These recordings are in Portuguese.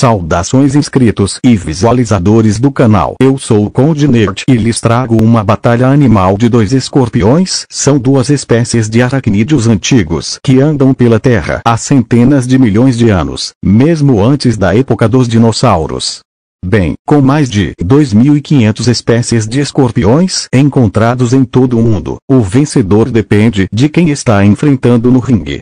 Saudações inscritos e visualizadores do canal. Eu sou o Conde Nerd e lhes trago uma batalha animal de dois escorpiões. São duas espécies de aracnídeos antigos que andam pela Terra há centenas de milhões de anos, mesmo antes da época dos dinossauros. Bem, com mais de 2.500 espécies de escorpiões encontrados em todo o mundo, o vencedor depende de quem está enfrentando no ringue.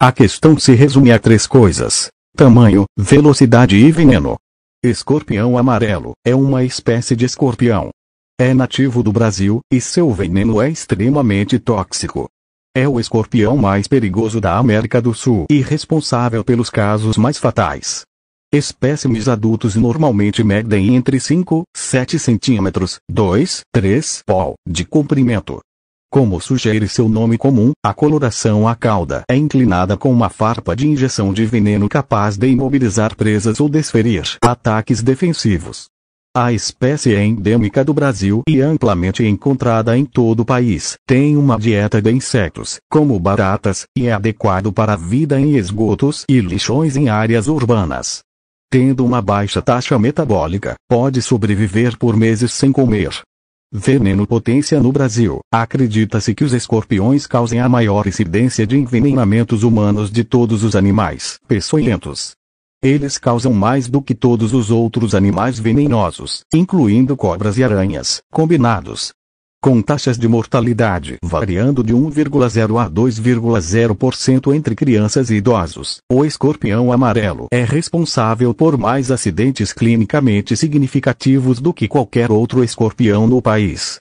A questão se resume a três coisas tamanho, velocidade e veneno. Escorpião amarelo é uma espécie de escorpião. É nativo do Brasil e seu veneno é extremamente tóxico. É o escorpião mais perigoso da América do Sul e responsável pelos casos mais fatais. Espécimes adultos normalmente medem entre 5, 7 centímetros, 2, 3 pau, de comprimento. Como sugere seu nome comum, a coloração à cauda é inclinada com uma farpa de injeção de veneno capaz de imobilizar presas ou desferir ataques defensivos. A espécie é endêmica do Brasil e amplamente encontrada em todo o país. Tem uma dieta de insetos, como baratas, e é adequado para a vida em esgotos e lixões em áreas urbanas. Tendo uma baixa taxa metabólica, pode sobreviver por meses sem comer, Veneno potência no Brasil. Acredita-se que os escorpiões causem a maior incidência de envenenamentos humanos de todos os animais peçonhentos. Eles causam mais do que todos os outros animais venenosos, incluindo cobras e aranhas, combinados, com taxas de mortalidade variando de 1,0 a 2,0% entre crianças e idosos. O escorpião amarelo é responsável por mais acidentes clinicamente significativos do que qualquer outro escorpião no país.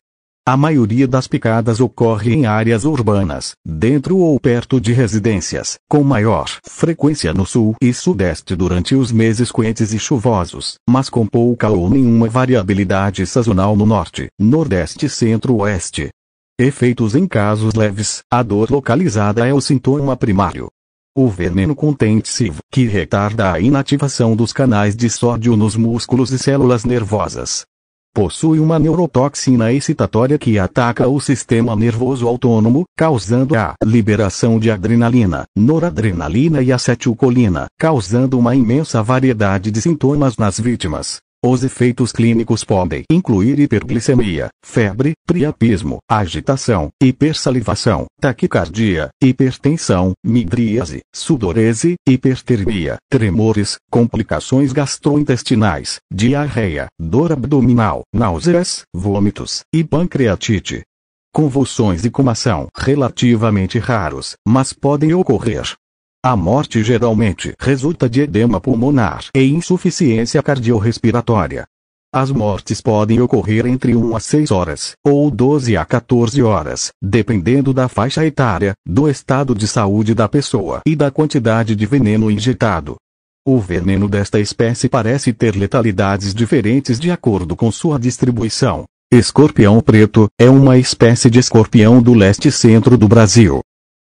A maioria das picadas ocorre em áreas urbanas, dentro ou perto de residências, com maior frequência no sul e sudeste durante os meses quentes e chuvosos, mas com pouca ou nenhuma variabilidade sazonal no norte, nordeste e centro-oeste. Efeitos em casos leves, a dor localizada é o sintoma primário. O veneno contém TSIV, que retarda a inativação dos canais de sódio nos músculos e células nervosas, possui uma neurotoxina excitatória que ataca o sistema nervoso autônomo, causando a liberação de adrenalina, noradrenalina e acetilcolina, causando uma imensa variedade de sintomas nas vítimas. Os efeitos clínicos podem incluir hiperglicemia, febre, priapismo, agitação, hipersalivação, taquicardia, hipertensão, midríase, sudorese, hipertermia, tremores, complicações gastrointestinais, diarreia, dor abdominal, náuseas, vômitos e pancreatite. Convulsões e comação relativamente raros, mas podem ocorrer. A morte geralmente resulta de edema pulmonar e insuficiência cardiorrespiratória. As mortes podem ocorrer entre 1 a 6 horas, ou 12 a 14 horas, dependendo da faixa etária, do estado de saúde da pessoa e da quantidade de veneno injetado. O veneno desta espécie parece ter letalidades diferentes de acordo com sua distribuição. Escorpião preto é uma espécie de escorpião do leste-centro do Brasil.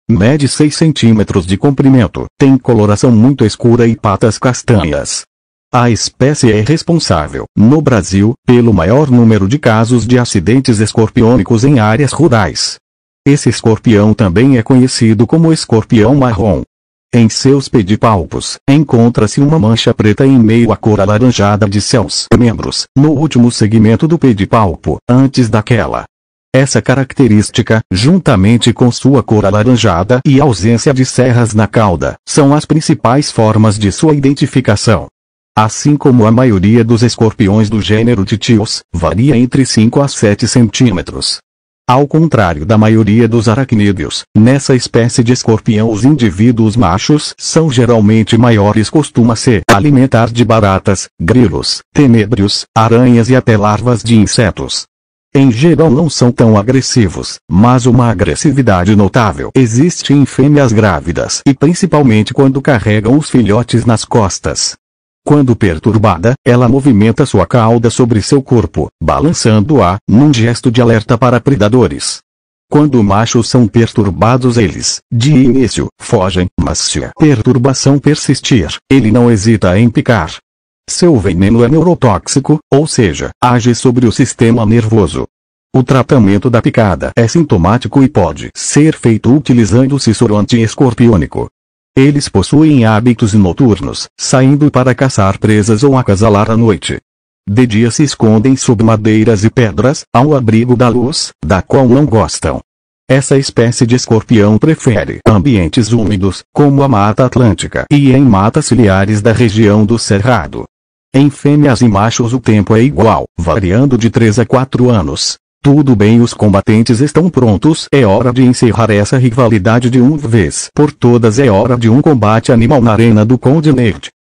Mede 6 centímetros de comprimento, tem coloração muito escura e patas castanhas. A espécie é responsável, no Brasil, pelo maior número de casos de acidentes escorpiônicos em áreas rurais. Esse escorpião também é conhecido como escorpião marrom. Em seus pedipalpos, encontra-se uma mancha preta em meio à cor alaranjada de seus membros, no último segmento do pedipalpo, antes daquela essa característica, juntamente com sua cor alaranjada e ausência de serras na cauda, são as principais formas de sua identificação. Assim como a maioria dos escorpiões do gênero Titios, varia entre 5 a 7 centímetros. Ao contrário da maioria dos aracnídeos, nessa espécie de escorpião os indivíduos machos são geralmente maiores costuma se alimentar de baratas, grilos, tenebrios, aranhas e até larvas de insetos em geral não são tão agressivos, mas uma agressividade notável existe em fêmeas grávidas e principalmente quando carregam os filhotes nas costas. Quando perturbada, ela movimenta sua cauda sobre seu corpo, balançando-a, num gesto de alerta para predadores. Quando machos são perturbados eles, de início, fogem, mas se a perturbação persistir, ele não hesita em picar, seu veneno é neurotóxico, ou seja, age sobre o sistema nervoso. O tratamento da picada é sintomático e pode ser feito utilizando-se soro antiescorpiônico. Eles possuem hábitos noturnos, saindo para caçar presas ou acasalar à noite. De dia se escondem sob madeiras e pedras, ao abrigo da luz, da qual não gostam. Essa espécie de escorpião prefere ambientes úmidos, como a Mata Atlântica e em matas ciliares da região do Cerrado. Em fêmeas e machos o tempo é igual, variando de 3 a 4 anos. Tudo bem, os combatentes estão prontos. É hora de encerrar essa rivalidade de uma vez por todas. É hora de um combate animal na arena do Conde Nerd.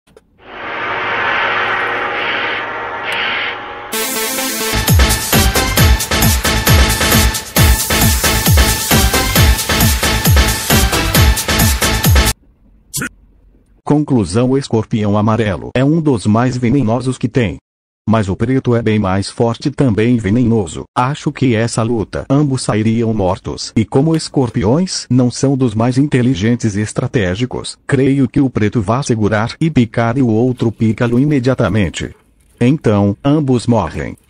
Conclusão: o escorpião amarelo é um dos mais venenosos que tem. Mas o preto é bem mais forte e também venenoso. Acho que essa luta ambos sairiam mortos. E como escorpiões não são dos mais inteligentes e estratégicos, creio que o preto vá segurar e picar e o outro pica-lo imediatamente. Então, ambos morrem.